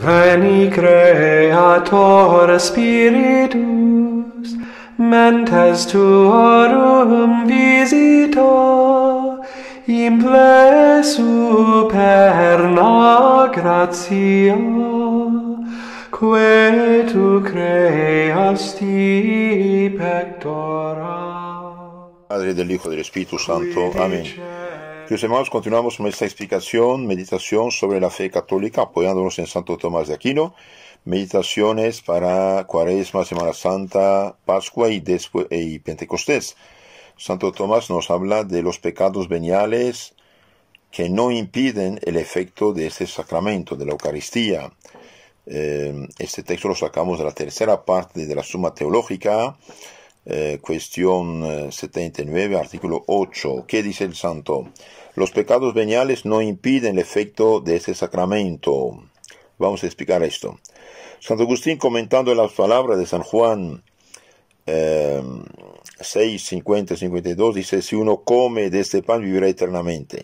Veni Creator Spiritus, mentes tuorum visito, in ple superna gratia, que tu creasti pectora. Padre del Hijo del Espíritu Santo. Amén. Aquellos hermanos, continuamos nuestra explicación, meditación sobre la fe católica, apoyándonos en Santo Tomás de Aquino. Meditaciones para Cuaresma, Semana Santa, Pascua y, después, y Pentecostés. Santo Tomás nos habla de los pecados veniales que no impiden el efecto de este sacramento, de la Eucaristía. Eh, este texto lo sacamos de la tercera parte de la Suma Teológica eh, cuestión 79, eh, artículo 8. ¿Qué dice el santo? Los pecados veniales no impiden el efecto de este sacramento. Vamos a explicar esto. Santo Agustín, comentando las palabras de San Juan 6, 50, 52, dice, si uno come de este pan, vivirá eternamente.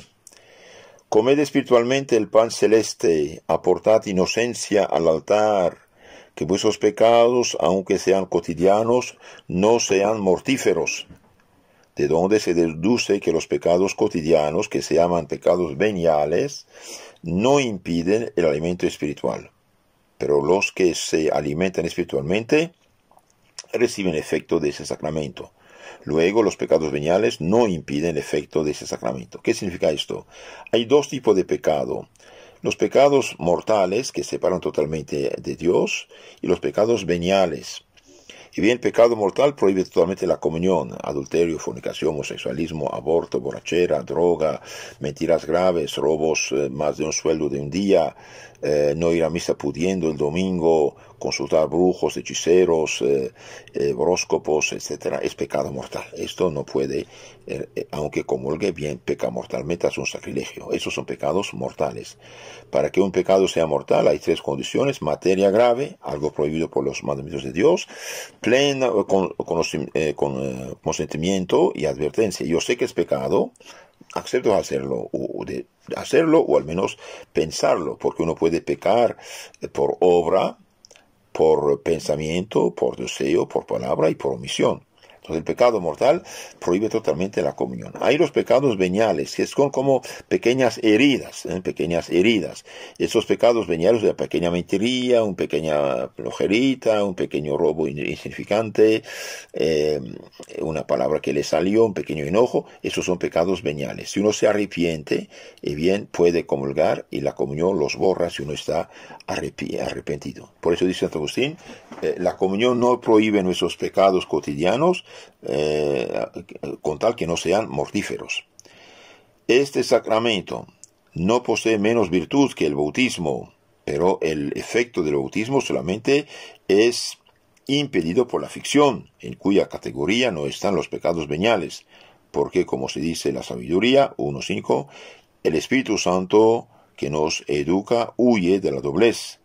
Comed espiritualmente el pan celeste, aportad inocencia al altar que vuestros pecados, aunque sean cotidianos, no sean mortíferos, de donde se deduce que los pecados cotidianos, que se llaman pecados veniales, no impiden el alimento espiritual. Pero los que se alimentan espiritualmente reciben efecto de ese sacramento. Luego, los pecados veniales no impiden el efecto de ese sacramento. ¿Qué significa esto? Hay dos tipos de pecado los pecados mortales que separan totalmente de Dios y los pecados veniales. Y bien, el pecado mortal prohíbe totalmente la comunión, adulterio, fornicación, homosexualismo, aborto, borrachera, droga, mentiras graves, robos, eh, más de un sueldo de un día, eh, no ir a misa pudiendo el domingo, consultar brujos, hechiceros, eh, eh, horóscopos, etcétera, es pecado mortal. Esto no puede, er, eh, aunque comulgue bien, peca mortalmente, es un sacrilegio. Esos son pecados mortales. Para que un pecado sea mortal hay tres condiciones: materia grave, algo prohibido por los mandamientos de Dios, pleno con, consentimiento y advertencia. Yo sé que es pecado, acepto hacerlo o de hacerlo o al menos pensarlo porque uno puede pecar por obra por pensamiento, por deseo, por palabra y por omisión el pecado mortal prohíbe totalmente la comunión. Hay los pecados veniales, que son como pequeñas heridas, ¿eh? pequeñas heridas. Esos pecados veniales de pequeña mentiría, una pequeña lojerita, un pequeño robo insignificante, eh, una palabra que le salió, un pequeño enojo, esos son pecados veniales. Si uno se arrepiente, eh, bien puede comulgar y la comunión los borra si uno está arrepentido. Por eso dice Santo Agustín, la comunión no prohíbe nuestros pecados cotidianos, eh, con tal que no sean mortíferos. Este sacramento no posee menos virtud que el bautismo, pero el efecto del bautismo solamente es impedido por la ficción, en cuya categoría no están los pecados veniales, porque, como se dice en la sabiduría 1.5, el Espíritu Santo que nos educa huye de la doblez,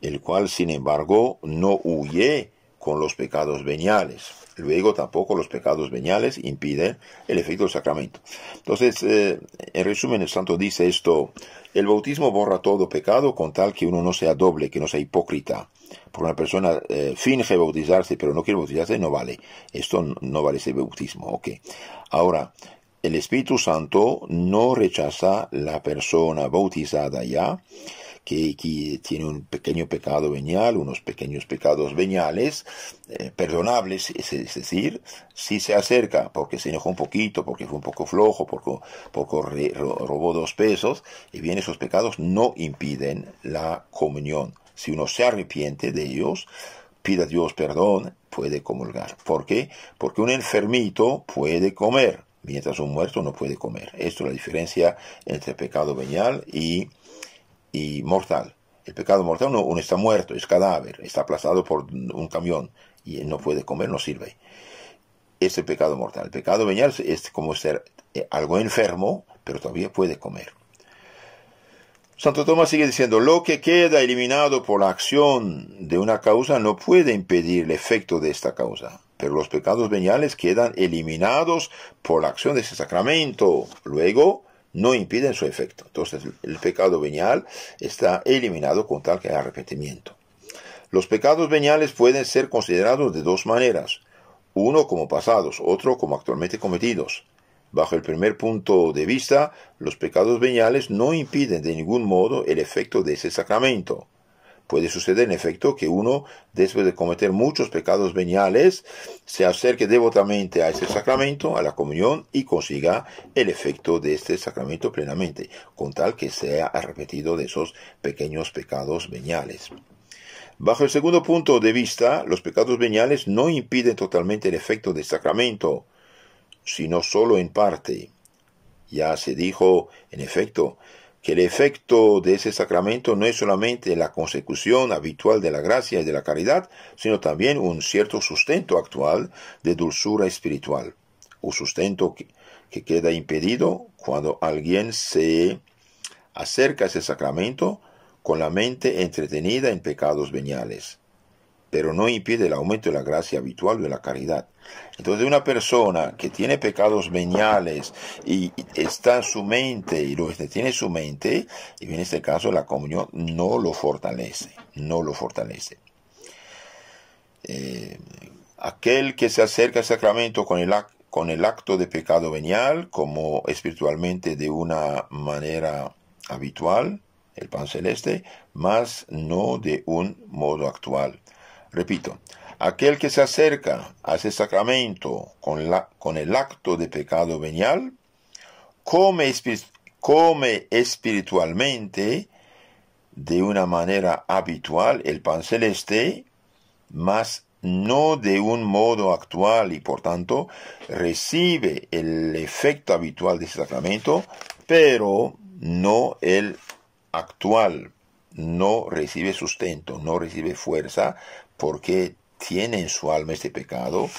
el cual, sin embargo, no huye con los pecados veniales. Luego tampoco los pecados veniales impiden el efecto del sacramento. Entonces, eh, en resumen, el santo dice esto, el bautismo borra todo pecado con tal que uno no sea doble, que no sea hipócrita. ...por una persona eh, finge bautizarse pero no quiere bautizarse, no vale. Esto no vale ese bautismo. ok Ahora, el Espíritu Santo no rechaza la persona bautizada ya, que, tiene un pequeño pecado venial, unos pequeños pecados veniales, eh, perdonables, es, decir, si se acerca porque se enojó un poquito, porque fue un poco flojo, porque, robó dos pesos, y bien esos pecados no impiden la comunión. Si uno se arrepiente de ellos, pida a Dios perdón, puede comulgar. ¿Por qué? Porque un enfermito puede comer, mientras un muerto no puede comer. Esto es la diferencia entre pecado venial y y mortal. El pecado mortal, no uno está muerto, es cadáver, está aplastado por un camión y no puede comer, no sirve. Es el pecado mortal. El pecado venial es como ser eh, algo enfermo, pero todavía puede comer. Santo Tomás sigue diciendo, lo que queda eliminado por la acción de una causa no puede impedir el efecto de esta causa, pero los pecados veniales quedan eliminados por la acción de ese sacramento. Luego, no impiden su efecto. Entonces el pecado venial está eliminado con tal que hay arrepentimiento. Los pecados veniales pueden ser considerados de dos maneras, uno como pasados, otro como actualmente cometidos. Bajo el primer punto de vista, los pecados veniales no impiden de ningún modo el efecto de ese sacramento. Puede suceder, en efecto, que uno, después de cometer muchos pecados veniales, se acerque devotamente a ese sacramento, a la comunión, y consiga el efecto de este sacramento plenamente, con tal que sea arrepentido de esos pequeños pecados veniales. Bajo el segundo punto de vista, los pecados veniales no impiden totalmente el efecto del sacramento, sino solo en parte. Ya se dijo, en efecto, que el efecto de ese sacramento no es solamente la consecución habitual de la gracia y de la caridad, sino también un cierto sustento actual de dulzura espiritual, un sustento que, queda impedido cuando alguien se acerca a ese sacramento con la mente entretenida en pecados veniales pero no impide el aumento de la gracia habitual de la caridad. Entonces una persona que tiene pecados veniales y está en su mente y lo tiene su mente, y en este caso la comunión no lo fortalece, no lo fortalece. Eh, aquel que se acerca al sacramento con el, con el acto de pecado venial, como espiritualmente de una manera habitual, el pan celeste, más no de un modo actual Repito, aquel que se acerca a ese sacramento con, la, con el acto de pecado venial, come, come espiritualmente de una manera habitual el pan celeste, mas no de un modo actual y por tanto recibe el efecto habitual de ese sacramento, pero no el actual, no recibe sustento, no recibe fuerza porque tiene en su alma este pecado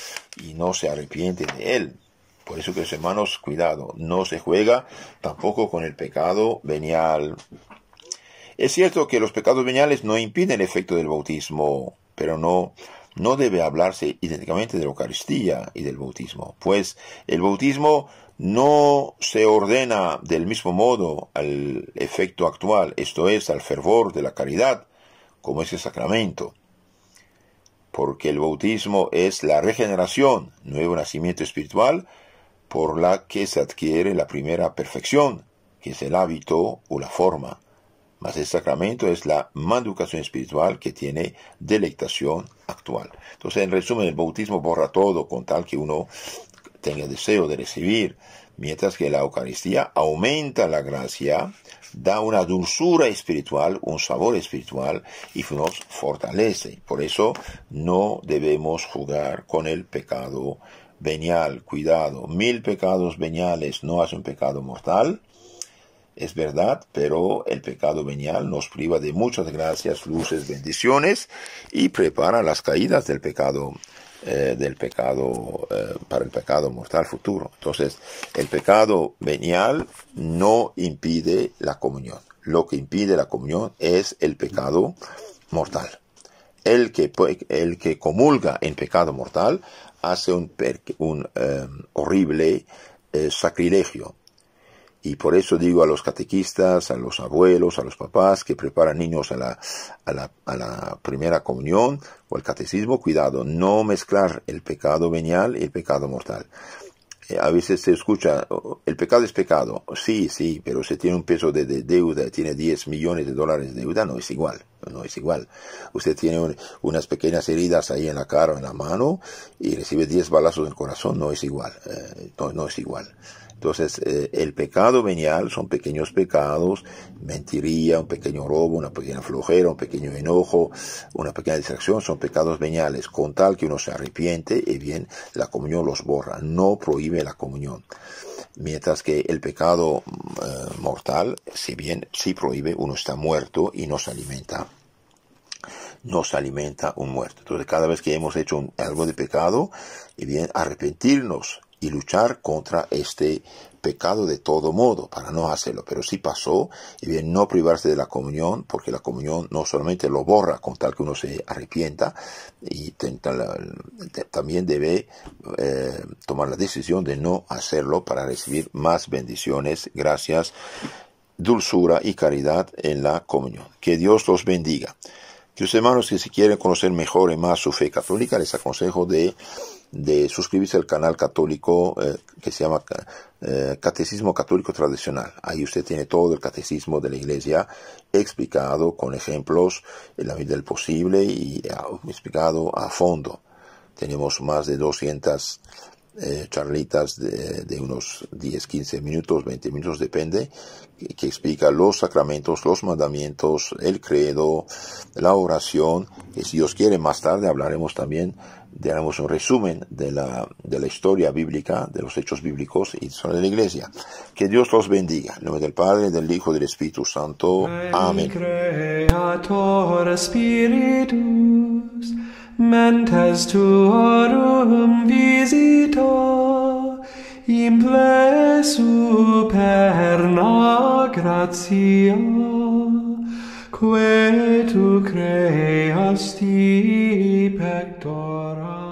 y no se arrepiente de él. Por eso que hermanos, cuidado, no se juega tampoco con el pecado venial. Es cierto que los pecados veniales no impiden el efecto del bautismo, pero no, no debe hablarse idénticamente de la Eucaristía y del bautismo, pues el bautismo no se ordena del mismo modo al efecto actual, esto es, al fervor de la caridad, como es ese sacramento porque el bautismo es la regeneración, nuevo nacimiento espiritual, por la que se adquiere la primera perfección, que es el hábito o la forma. Mas el sacramento es la manducación espiritual que tiene delectación actual. Entonces, en resumen, el bautismo borra todo con tal que uno tenga deseo de recibir, mientras que la Eucaristía aumenta la gracia da una dulzura espiritual, un sabor espiritual y nos fortalece. Por eso no debemos jugar con el pecado venial. Cuidado, mil pecados veniales no hacen un pecado mortal. Es verdad, pero el pecado venial nos priva de muchas gracias, luces, bendiciones y prepara las caídas del pecado eh, del pecado, eh, para el pecado mortal futuro. Entonces, el pecado venial no impide la comunión. Lo que impide la comunión es el pecado mortal. El que, el que comulga en pecado mortal hace un, eh, horrible sacrilegio y por eso digo a los catequistas, a los abuelos, a los papás que preparan niños a la, primera comunión o al catecismo, cuidado, no mezclar el pecado venial y el pecado mortal eh, a veces se escucha, oh, oh, el pecado es pecado. Sí, sí, pero si tiene un peso de, deuda, tiene 10 millones de dólares de deuda, no es igual, no es igual. Usted tiene unas pequeñas heridas ahí en la cara o en la mano y recibe 10 balazos en el corazón, no es igual, eh, no, es igual. Entonces, eh, el pecado venial son pequeños pecados, mentiría, un pequeño robo, una pequeña flojera, un pequeño enojo, una pequeña distracción, son pecados veniales. Con tal que uno se arrepiente, y eh, bien, la comunión los borra, no prohíbe la comunión. Mientras que el pecado mm, eh, mortal, si bien sí prohíbe, uno está muerto y no se alimenta No se alimenta un muerto. Entonces, cada vez que hemos hecho algo de pecado, y bien, arrepentirnos y luchar contra este pecado de todo modo para no hacerlo. Pero si pasó, y bien no privarse de la comunión, porque la comunión no solamente lo borra con tal que uno se arrepienta, y también debe eh, tomar la decisión de no hacerlo para recibir más bendiciones, gracias, dulzura y caridad en la comunión. Que Dios los bendiga. Que los hermanos que si quieren conocer mejor y más su fe católica, les aconsejo de de suscribirse al canal católico eh, que se llama eh, Catecismo Católico Tradicional. Ahí usted tiene todo el catecismo de la Iglesia explicado con ejemplos en la medida del posible y ah, explicado a fondo. Tenemos más de 200 eh, charlitas de, unos 10, 15 minutos, 20 minutos, depende, que, explica los sacramentos, los mandamientos, el credo, la oración, que si Dios quiere más tarde hablaremos también, daremos un resumen de la, de la historia bíblica, de los hechos bíblicos y de la iglesia. Que Dios los bendiga. En nombre del Padre, del Hijo y del Espíritu Santo. Amén. mentes tuorum visito in plei superna gratia quae tu creasti pectora